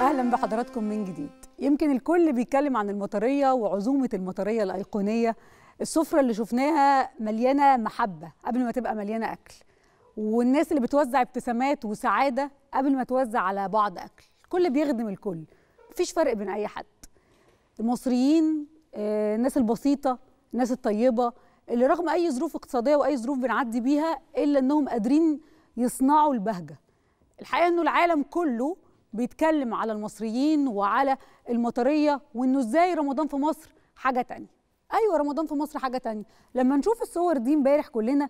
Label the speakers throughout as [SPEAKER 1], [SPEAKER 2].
[SPEAKER 1] اهلا بحضراتكم من جديد يمكن الكل بيتكلم عن المطريه وعزومه المطريه الايقونيه السفره اللي شفناها مليانه محبه قبل ما تبقى مليانه اكل والناس اللي بتوزع ابتسامات وسعاده قبل ما توزع على بعض اكل الكل بيخدم الكل مفيش فرق بين اي حد المصريين آه، الناس البسيطه الناس الطيبه اللي رغم اي ظروف اقتصاديه واي ظروف بنعدي بيها الا انهم قادرين يصنعوا البهجه الحقيقه انه العالم كله بيتكلم على المصريين وعلى المطريه وانه ازاي رمضان في مصر حاجه تانية ايوه رمضان في مصر حاجه تانية لما نشوف الصور دي امبارح كلنا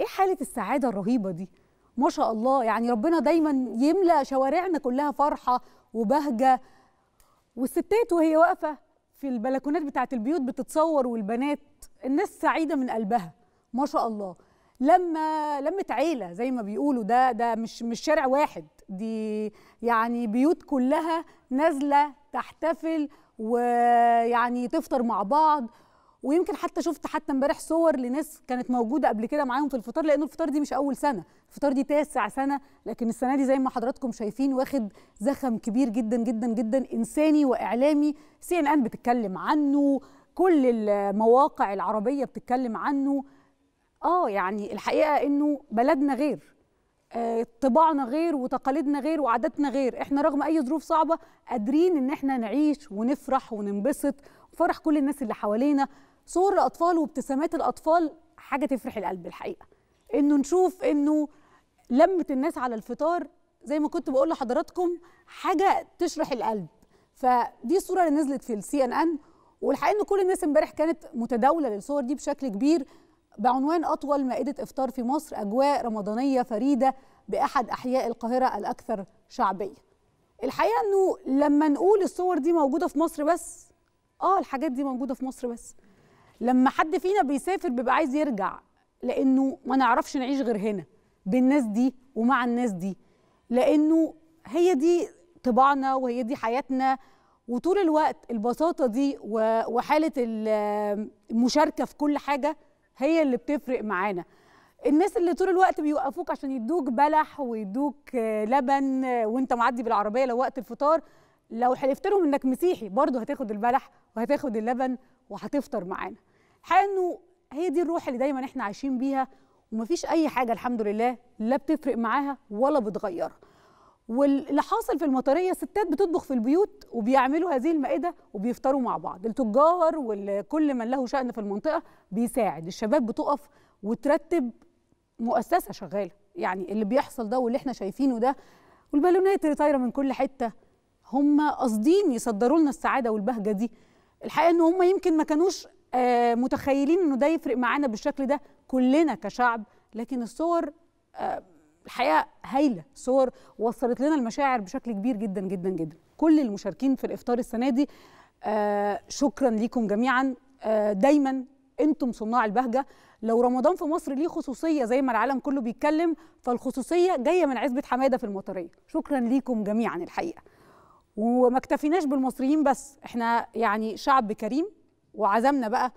[SPEAKER 1] ايه حاله السعاده الرهيبه دي ما شاء الله يعني ربنا دايما يملا شوارعنا كلها فرحه وبهجه والستات وهي واقفه في البلكونات بتاعه البيوت بتتصور والبنات الناس سعيده من قلبها ما شاء الله لما لمت عيله زي ما بيقولوا ده ده مش مش شارع واحد دي يعني بيوت كلها نازله تحتفل ويعني تفطر مع بعض ويمكن حتى شفت حتى امبارح صور لناس كانت موجوده قبل كده معاهم في الفطار لان الفطار دي مش اول سنه الفطار دي تاسع سنه لكن السنه دي زي ما حضراتكم شايفين واخد زخم كبير جدا جدا جدا انساني واعلامي سي ان ان بتتكلم عنه كل المواقع العربيه بتتكلم عنه اه يعني الحقيقه انه بلدنا غير آه، طباعنا غير وتقاليدنا غير وعاداتنا غير احنا رغم اي ظروف صعبه قادرين ان احنا نعيش ونفرح وننبسط وفرح كل الناس اللي حوالينا صور الاطفال وابتسامات الاطفال حاجه تفرح القلب الحقيقه انه نشوف انه لمه الناس على الفطار زي ما كنت بقول لحضراتكم حاجه تشرح القلب فدي الصوره اللي نزلت في السي ان ان والحقيقه ان كل الناس امبارح كانت متداوله للصور دي بشكل كبير بعنوان أطول مائدة إفطار في مصر أجواء رمضانية فريدة بأحد أحياء القاهرة الأكثر شعبية الحقيقة أنه لما نقول الصور دي موجودة في مصر بس آه الحاجات دي موجودة في مصر بس لما حد فينا بيسافر بيبقى عايز يرجع لأنه ما نعرفش نعيش غير هنا بالناس دي ومع الناس دي لأنه هي دي طباعنا وهي دي حياتنا وطول الوقت البساطة دي وحالة المشاركة في كل حاجة هي اللي بتفرق معانا الناس اللي طول الوقت بيوقفوك عشان يدوك بلح ويدوك آه، لبن آه، وانت معدي بالعربيه لو وقت الفطار لو حلفت لهم انك مسيحي برضه هتاخد البلح وهتاخد اللبن وهتفطر معانا الحقيقه انه هي دي الروح اللي دايما احنا عايشين بيها ومفيش اي حاجه الحمد لله لا بتفرق معاها ولا بتغيرها واللي حاصل في المطريه ستات بتطبخ في البيوت وبيعملوا هذه المائده وبيفطروا مع بعض التجار وكل من له شأن في المنطقه بيساعد الشباب بتقف وترتب مؤسسه شغاله يعني اللي بيحصل ده واللي احنا شايفينه ده والبالونات اللي طايره من كل حته هم قاصدين يصدروا لنا السعاده والبهجه دي الحقيقه ان هم يمكن ما كانوش آه، متخيلين انه ده يفرق معانا بالشكل ده كلنا كشعب لكن الصور آه، الحقيقه هايله صور وصلت لنا المشاعر بشكل كبير جدا جدا جدا كل المشاركين في الافطار السنه دي آه شكرا ليكم جميعا آه دايما انتم صناع البهجه لو رمضان في مصر ليه خصوصيه زي ما العالم كله بيتكلم فالخصوصيه جايه من عزبه حماده في المطريه شكرا ليكم جميعا الحقيقه وما اكتفيناش بالمصريين بس احنا يعني شعب كريم وعزمنا بقى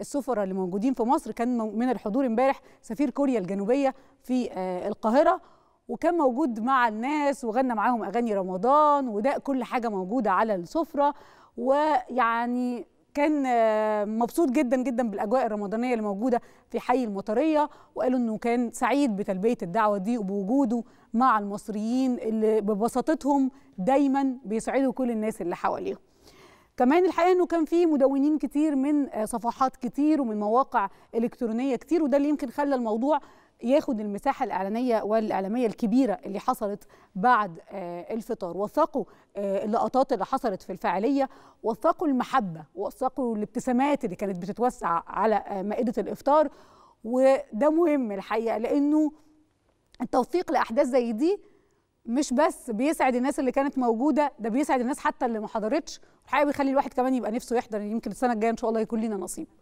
[SPEAKER 1] السفراء اللي موجودين في مصر كان من الحضور امبارح سفير كوريا الجنوبيه في آه، القاهره وكان موجود مع الناس وغنى معاهم اغاني رمضان وده كل حاجه موجوده على السفره ويعني كان آه، مبسوط جدا جدا بالاجواء الرمضانيه اللي موجوده في حي المطريه وقالوا انه كان سعيد بتلبيه الدعوه دي وبوجوده مع المصريين اللي ببساطتهم دايما بيسعدوا كل الناس اللي حواليهم كمان الحقيقه انه كان في مدونين كتير من آه، صفحات كتير ومن مواقع الكترونيه كتير وده اللي يمكن خلى الموضوع ياخد المساحة الإعلانية والإعلامية الكبيرة اللي حصلت بعد آه، الفطار وثقوا آه، اللقطات اللي حصلت في الفعالية وثقوا المحبة وثقوا الابتسامات اللي كانت بتتوسع على مائدة الإفطار وده مهم الحقيقة لأنه التوثيق لأحداث زي دي مش بس بيسعد الناس اللي كانت موجوده ده بيسعد الناس حتى اللي ما حضرتش الحقيقه بيخلي الواحد كمان يبقى نفسه يحضر يعني يمكن السنه الجايه ان شاء الله يكون لينا نصيب